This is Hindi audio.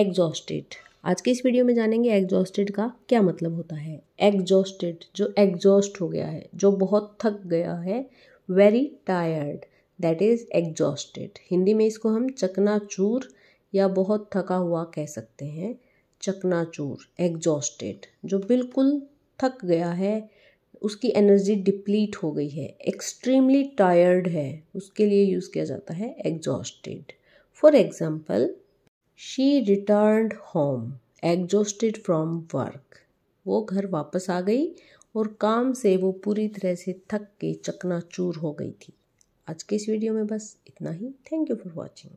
एग्जॉस्टेड आज के इस वीडियो में जानेंगे एग्जॉस्टेड का क्या मतलब होता है एग्जॉस्टेड जो एग्जॉस्ट हो गया है जो बहुत थक गया है very tired that is exhausted Hindi में इसको हम चकनाचूर या बहुत थका हुआ कह सकते हैं चकनाचूर एग्जॉस्टेड जो बिल्कुल थक गया है उसकी एनर्जी डिप्लीट हो गई है एक्सट्रीमली टायर्ड है उसके लिए यूज़ किया जाता है exhausted for example she returned home exhausted from work वो घर वापस आ गई और काम से वो पूरी तरह से थक के चकनाचूर हो गई थी आज के इस वीडियो में बस इतना ही थैंक यू फॉर वॉचिंग